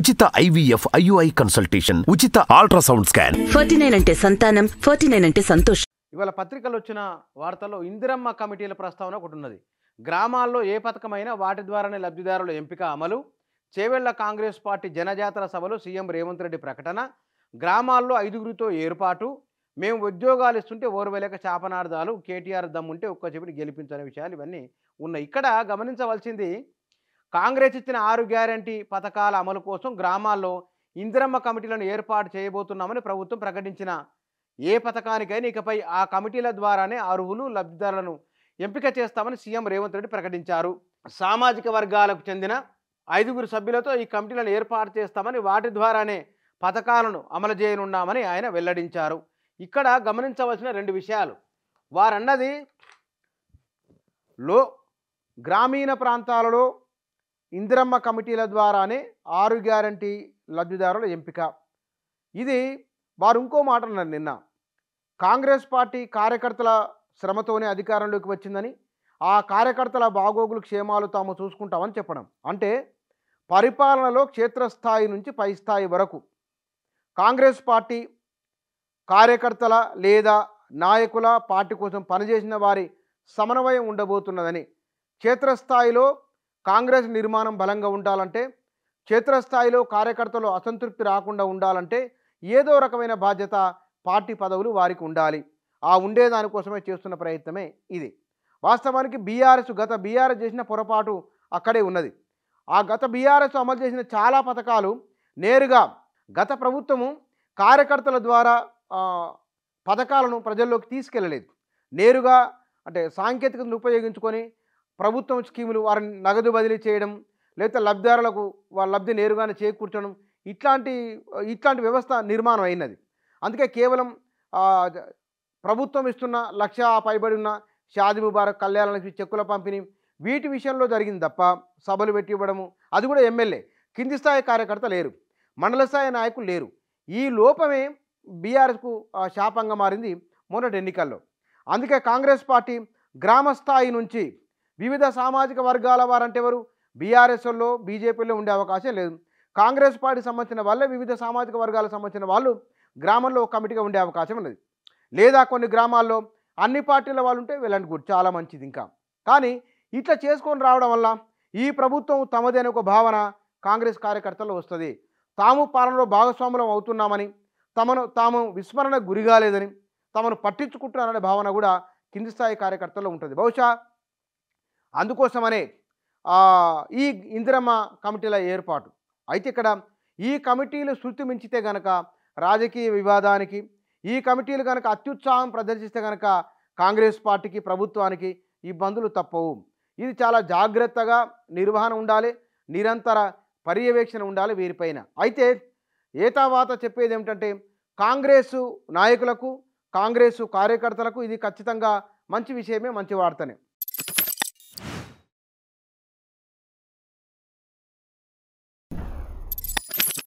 ఉచిత IVF IUI consultation ఉచిత ultrasound scan forty nine అంటే సంతానం ఫార్టీ నైన్ అంటే సంతోషం ఇవాళ పత్రికలు వచ్చిన వార్తల్లో ఇందిరమ్మ కమిటీల ప్రస్తావన ఒకటి ఉన్నది గ్రామాల్లో ఏ పథకమైనా వాటి ద్వారానే లబ్ధిదారుల ఎంపిక అమలు చేవెళ్ల కాంగ్రెస్ పార్టీ జనజాతర సభలో సీఎం రేవంత్ రెడ్డి ప్రకటన గ్రామాల్లో ఐదుగురితో ఏర్పాటు మేము ఉద్యోగాలు ఇస్తుంటే ఓర్వలేక చాపనార్థాలు కేటీఆర్ దమ్ముంటే ఒక్క చెప్పి గెలిపించని విషయాలు ఇవన్నీ ఉన్నాయి ఇక్కడ గమనించవలసింది కాంగ్రెస్ ఇచ్చిన ఆరు గ్యారంటీ పథకాల అమలు కోసం గ్రామాల్లో ఇందిరమ్మ కమిటీలను ఏర్పాటు చేయబోతున్నామని ప్రభుత్వం ప్రకటించిన ఏ పథకానికైనా ఇకపై ఆ కమిటీల ద్వారానే అర్హులు లబ్ధిదారులను ఎంపిక చేస్తామని సీఎం రేవంత్ రెడ్డి ప్రకటించారు సామాజిక వర్గాలకు చెందిన ఐదుగురు సభ్యులతో ఈ కమిటీలను ఏర్పాటు చేస్తామని వాటి ద్వారానే పథకాలను అమలు చేయనున్నామని ఆయన వెల్లడించారు ఇక్కడ గమనించవలసిన రెండు విషయాలు వారన్నది లో గ్రామీణ ప్రాంతాలలో ఇందిరమ్మ కమిటీల ద్వారానే ఆరు గ్యారంటీ లబ్ధిదారుల ఎంపిక ఇది వారు ఇంకో మాట అన్నారు నిన్న కాంగ్రెస్ పార్టీ కార్యకర్తల శ్రమతోనే అధికారంలోకి వచ్చిందని ఆ కార్యకర్తల బాగోగులు క్షేమాలు తాము చూసుకుంటామని చెప్పడం అంటే పరిపాలనలో క్షేత్రస్థాయి నుంచి పై స్థాయి వరకు కాంగ్రెస్ పార్టీ కార్యకర్తల లేదా నాయకుల పార్టీ కోసం పనిచేసిన వారి సమన్వయం ఉండబోతున్నదని క్షేత్రస్థాయిలో కాంగ్రెస్ నిర్మాణం బలంగా ఉండాలంటే క్షేత్రస్థాయిలో కార్యకర్తలు అసంతృప్తి రాకుండా ఉండాలంటే ఏదో రకమైన బాధ్యత పార్టీ పదవులు వారికి ఉండాలి ఆ ఉండేదానికోసమే చేస్తున్న ప్రయత్నమే ఇది వాస్తవానికి బీఆర్ఎస్ గత బీఆర్ఎస్ చేసిన పొరపాటు అక్కడే ఉన్నది ఆ గత బీఆర్ఎస్ అమలు చేసిన చాలా పథకాలు నేరుగా గత ప్రభుత్వము కార్యకర్తల ద్వారా పథకాలను ప్రజల్లోకి తీసుకెళ్ళలేదు నేరుగా అంటే సాంకేతికతను ఉపయోగించుకొని ప్రభుత్వం స్కీములు వారిని నగదు బదిలీ చేయడం లేదా లబ్ధిదారులకు వారి లబ్ధి నేరుగానే చేకూర్చడం ఇట్లాంటి ఇట్లాంటి వ్యవస్థ నిర్మాణం అయినది అందుకే కేవలం ప్రభుత్వం ఇస్తున్న లక్ష పైబడి ఉన్న షాది ముబారక్ కళ్యాణ లక్ష్మి చెక్కుల పంపిణీ వీటి విషయంలో జరిగింది తప్ప సభలు పెట్టి ఇవ్వడము అది కూడా ఎమ్మెల్యే కింది స్థాయి కార్యకర్త లేరు మండల స్థాయి నాయకులు లేరు ఈ లోపమే బీఆర్ఎస్కు శాపంగా మారింది మొన్నటి ఎన్నికల్లో అందుకే కాంగ్రెస్ పార్టీ గ్రామ స్థాయి నుంచి వివిధ సామాజిక వర్గాల వారంటే ఎవరు బీఆర్ఎస్ఎల్లో బీజేపీలో ఉండే అవకాశం లేదు కాంగ్రెస్ పార్టీ సంబంధించిన వాళ్ళే వివిధ సామాజిక వర్గాలకు సంబంధించిన వాళ్ళు గ్రామంలో ఒక కమిటీగా ఉండే అవకాశం ఉన్నది లేదా కొన్ని గ్రామాల్లో అన్ని పార్టీల వాళ్ళు ఉంటే వెళ్ళండి కూడా చాలా మంచిది ఇంకా కానీ ఇట్లా చేసుకొని రావడం వల్ల ఈ ప్రభుత్వం తమదే ఒక భావన కాంగ్రెస్ కార్యకర్తలు వస్తుంది తాము పాలనలో భాగస్వాములం అవుతున్నామని తమను తాము విస్మరణకు గురిగాలేదని తమను పట్టించుకుంటున్నారనే భావన కూడా కింది స్థాయి కార్యకర్తల్లో ఉంటుంది బహుశా అందుకోసమనే ఈ ఇందిరమ్మ కమిటీల ఏర్పాటు అయితే ఇక్కడ ఈ కమిటీలు శృతి మించితే గనక రాజకీయ వివాదానికి ఈ కమిటీలు కనుక అత్యుత్సాహం ప్రదర్శిస్తే కనుక కాంగ్రెస్ పార్టీకి ప్రభుత్వానికి ఇబ్బందులు తప్పవు ఇది చాలా జాగ్రత్తగా నిర్వహణ ఉండాలి నిరంతర పర్యవేక్షణ ఉండాలి వీరిపైన అయితే ఏతావాత చెప్పేది ఏమిటంటే కాంగ్రెసు నాయకులకు కాంగ్రెసు కార్యకర్తలకు ఇది ఖచ్చితంగా మంచి విషయమే మంచి వార్తనే